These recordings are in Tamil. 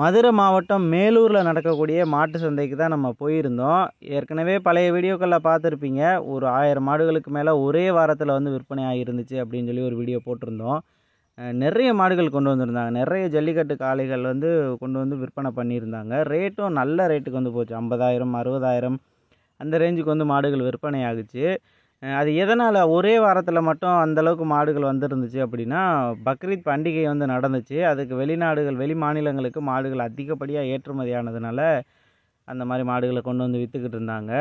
மதுரை மாவட்டம் மேலூரில் நடக்கக்கூடிய மாட்டு சந்தைக்கு தான் நம்ம போயிருந்தோம் ஏற்கனவே பழைய வீடியோக்களில் பார்த்துருப்பீங்க ஒரு ஆயிரம் மாடுகளுக்கு மேலே ஒரே வாரத்தில் வந்து விற்பனை ஆகிருந்துச்சு அப்படின்னு சொல்லி ஒரு வீடியோ போட்டிருந்தோம் நிறைய மாடுகள் கொண்டு வந்திருந்தாங்க நிறைய ஜல்லிக்கட்டு காளைகள் வந்து கொண்டு வந்து விற்பனை பண்ணியிருந்தாங்க ரேட்டும் நல்ல ரேட்டுக்கு வந்து போச்சு ஐம்பதாயிரம் அறுபதாயிரம் அந்த ரேஞ்சுக்கு வந்து மாடுகள் விற்பனை ஆகுச்சு அது எதனால் ஒரே வாரத்தில் மட்டும் அந்தளவுக்கு மாடுகள் வந்துருந்துச்சு அப்படின்னா பக்ரீத் பண்டிகை வந்து நடந்துச்சு அதுக்கு வெளிநாடுகள் வெளி மாநிலங்களுக்கு மாடுகள் அதிகப்படியாக ஏற்றுமதியானதுனால அந்த மாதிரி மாடுகளை கொண்டு வந்து விற்றுக்கிட்டு இருந்தாங்க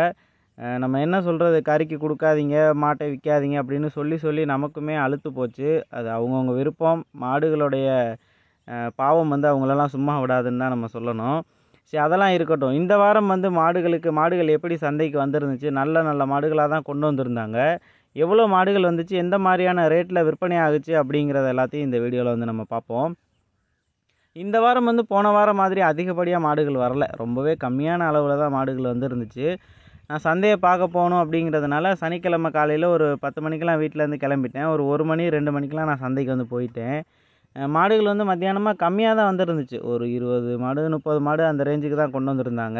நம்ம என்ன சொல்கிறது கறிக்கு கொடுக்காதீங்க மாட்டை விற்காதீங்க அப்படின்னு சொல்லி சொல்லி நமக்குமே அழுத்து போச்சு அது அவங்கவுங்க விருப்பம் மாடுகளுடைய பாவம் வந்து அவங்களெல்லாம் சும்மா விடாதுன்னு தான் நம்ம சொல்லணும் சரி அதெல்லாம் இருக்கட்டும் இந்த வாரம் வந்து மாடுகளுக்கு மாடுகள் எப்படி சந்தைக்கு வந்துருந்துச்சு நல்ல நல்ல மாடுகளாக தான் கொண்டு வந்திருந்தாங்க எவ்வளோ மாடுகள் வந்துச்சு எந்த மாதிரியான ரேட்டில் விற்பனை ஆகுச்சு அப்படிங்கிறத எல்லாத்தையும் இந்த வீடியோவில் வந்து நம்ம பார்ப்போம் இந்த வாரம் வந்து போன வாரம் மாதிரி அதிகப்படியாக மாடுகள் வரல ரொம்பவே கம்மியான அளவில் தான் மாடுகள் வந்துருந்துச்சு நான் சந்தையை பார்க்க போகணும் அப்படிங்கிறதுனால சனிக்கிழமை காலையில் ஒரு பத்து மணிக்கெலாம் வீட்டிலேருந்து கிளம்பிட்டேன் ஒரு ஒரு மணி ரெண்டு மணிக்கெலாம் நான் சந்தைக்கு வந்து போயிட்டேன் மாடுகள் வந்து மத்தியானமாக கம்மியாக தான் வந்துருந்துச்சு ஒரு இருபது மாடு முப்பது மாடு அந்த ரேஞ்சுக்கு தான் கொண்டு வந்திருந்தாங்க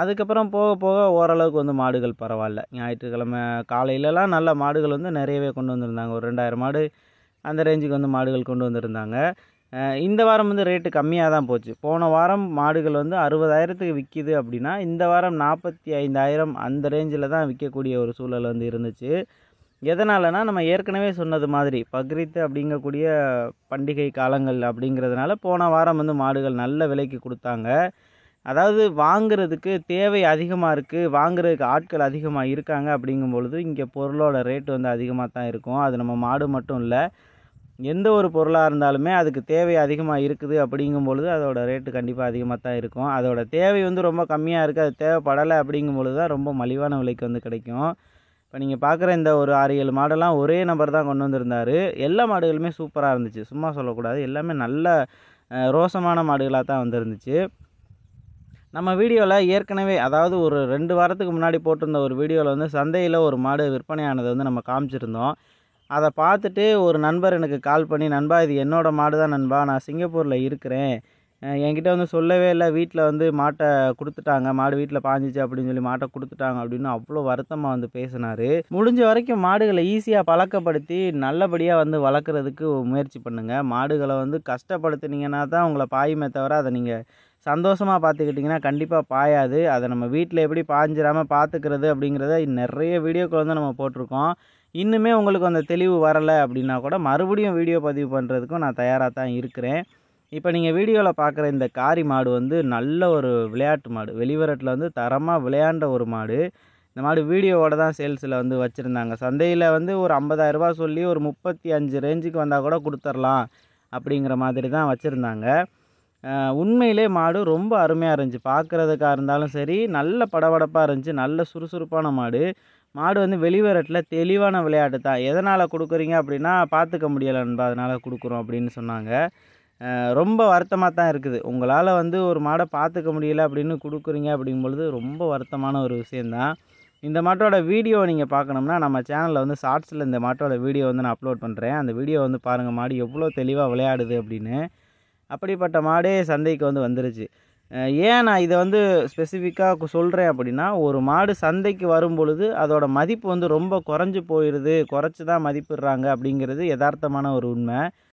அதுக்கப்புறம் போக போக ஓரளவுக்கு வந்து மாடுகள் பரவாயில்ல ஞாயிற்றுக்கிழமை காலையிலலாம் நல்ல மாடுகள் வந்து நிறையவே கொண்டு வந்திருந்தாங்க ஒரு ரெண்டாயிரம் மாடு அந்த ரேஞ்சுக்கு வந்து மாடுகள் கொண்டு வந்திருந்தாங்க இந்த வாரம் வந்து ரேட்டு கம்மியாக தான் போச்சு போன வாரம் மாடுகள் வந்து அறுபதாயிரத்துக்கு விற்கிது அப்படின்னா இந்த வாரம் நாற்பத்தி ஐந்தாயிரம் அந்த ரேஞ்சில் தான் விற்கக்கூடிய ஒரு சூழல் வந்து இருந்துச்சு எதனாலனா நம்ம ஏற்கனவே சொன்னது மாதிரி பக்ரீத்து அப்படிங்கக்கூடிய பண்டிகை காலங்கள் அப்படிங்கிறதுனால போன வாரம் வந்து மாடுகள் நல்ல விலைக்கு கொடுத்தாங்க அதாவது வாங்குறதுக்கு தேவை அதிகமாக இருக்குது வாங்குறதுக்கு ஆட்கள் அதிகமாக இருக்காங்க அப்படிங்கும் பொழுது இங்கே பொருளோட ரேட்டு வந்து அதிகமாக தான் இருக்கும் அது நம்ம மாடு மட்டும் இல்லை எந்த ஒரு பொருளாக இருந்தாலுமே அதுக்கு தேவை அதிகமாக இருக்குது அப்படிங்கும் பொழுது அதோடய ரேட்டு கண்டிப்பாக அதிகமாக தான் இருக்கும் அதோட தேவை வந்து ரொம்ப கம்மியாக இருக்குது அது தேவைப்படலை அப்படிங்கும் பொழுது தான் ரொம்ப மலிவான விலைக்கு வந்து கிடைக்கும் இப்போ நீங்கள் பார்க்குற இந்த ஒரு ஆறு ஏழு மாடெல்லாம் ஒரே நம்பர் தான் கொண்டு வந்திருந்தார் எல்லா மாடுகளுமே சூப்பராக இருந்துச்சு சும்மா சொல்லக்கூடாது எல்லாமே நல்ல ரோசமான மாடுகளாக தான் வந்திருந்துச்சு நம்ம வீடியோவில் ஏற்கனவே அதாவது ஒரு ரெண்டு வாரத்துக்கு முன்னாடி போட்டிருந்த ஒரு வீடியோவில் வந்து சந்தையில் ஒரு மாடு விற்பனையானதை வந்து நம்ம காமிச்சிருந்தோம் அதை பார்த்துட்டு ஒரு நண்பர் எனக்கு கால் பண்ணி நண்பா இது என்னோடய மாடு தான் நண்பா நான் சிங்கப்பூரில் இருக்கிறேன் என்கிட்ட வந்து சொல்லவே இல்லை வீட்டில் வந்து மாட்டை கொடுத்துட்டாங்க மாடு வீட்டில் பாஞ்சிச்சு அப்படின்னு சொல்லி மாட்டை கொடுத்துட்டாங்க அப்படின்னு அவ்வளோ வருத்தமாக வந்து பேசினார் முடிஞ்ச வரைக்கும் மாடுகளை ஈஸியாக பழக்கப்படுத்தி நல்லபடியாக வந்து வளர்க்குறதுக்கு முயற்சி பண்ணுங்கள் மாடுகளை வந்து கஷ்டப்படுத்துனீங்கன்னா தான் உங்களை பாயுமே தவிர அதை நீங்கள் சந்தோஷமாக பார்த்துக்கிட்டிங்கன்னா கண்டிப்பாக பாயாது அதை நம்ம வீட்டில் எப்படி பாஞ்சிடாமல் பார்த்துக்கிறது அப்படிங்கிறத நிறைய வீடியோக்கள் வந்து நம்ம போட்டிருக்கோம் இன்னுமே உங்களுக்கு அந்த தெளிவு வரலை அப்படின்னா கூட மறுபடியும் வீடியோ பதிவு பண்ணுறதுக்கும் நான் தயாராக தான் இருக்கிறேன் இப்போ நீங்கள் வீடியோவில் பார்க்குற இந்த காரி மாடு வந்து நல்ல ஒரு விளையாட்டு மாடு வெளிவரட்டில் வந்து தரமாக விளையாண்ட ஒரு மாடு இந்த மாடு வீடியோவோட தான் சேல்ஸில் வந்து வச்சுருந்தாங்க சந்தையில் வந்து ஒரு ஐம்பதாயிரரூபா சொல்லி ஒரு முப்பத்தி அஞ்சு ரேஞ்சுக்கு வந்தால் கூட கொடுத்துர்லாம் அப்படிங்கிற மாதிரி தான் வச்சுருந்தாங்க உண்மையிலே மாடு ரொம்ப அருமையாக இருந்துச்சு பார்க்குறதுக்காக இருந்தாலும் சரி நல்ல படபடப்பாக இருந்துச்சு நல்ல சுறுசுறுப்பான மாடு மாடு வந்து வெளிவரட்டில் தெளிவான விளையாட்டு தான் எதனால் கொடுக்குறீங்க அப்படின்னா பார்த்துக்க முடியலை நண்பா அதனால் கொடுக்குறோம் அப்படின்னு சொன்னாங்க ரொம்ப வருத்தமாக தான் இருக்குது உங்களால் வந்து ஒரு மாடை பார்த்துக்க முடியல அப்படின்னு கொடுக்குறீங்க அப்படிங்கும்பொழுது ரொம்ப வருத்தமான ஒரு விஷயந்தான் இந்த மாட்டோட வீடியோ நீங்கள் பார்க்கணும்னா நம்ம சேனலில் வந்து ஷார்ட்ஸில் இந்த மாட்டோட வீடியோ வந்து நான் அப்லோட் பண்ணுறேன் அந்த வீடியோ வந்து பாருங்கள் மாடு எவ்வளோ தெளிவாக விளையாடுது அப்படின்னு அப்படிப்பட்ட மாடே சந்தைக்கு வந்து வந்துருச்சு ஏன் நான் இதை வந்து ஸ்பெசிஃபிக்காக சொல்கிறேன் அப்படின்னா ஒரு மாடு சந்தைக்கு வரும் பொழுது அதோட மதிப்பு வந்து ரொம்ப குறைஞ்சி போயிடுது குறைச்சி தான் மதிப்பிடுறாங்க அப்படிங்கிறது யதார்த்தமான ஒரு உண்மை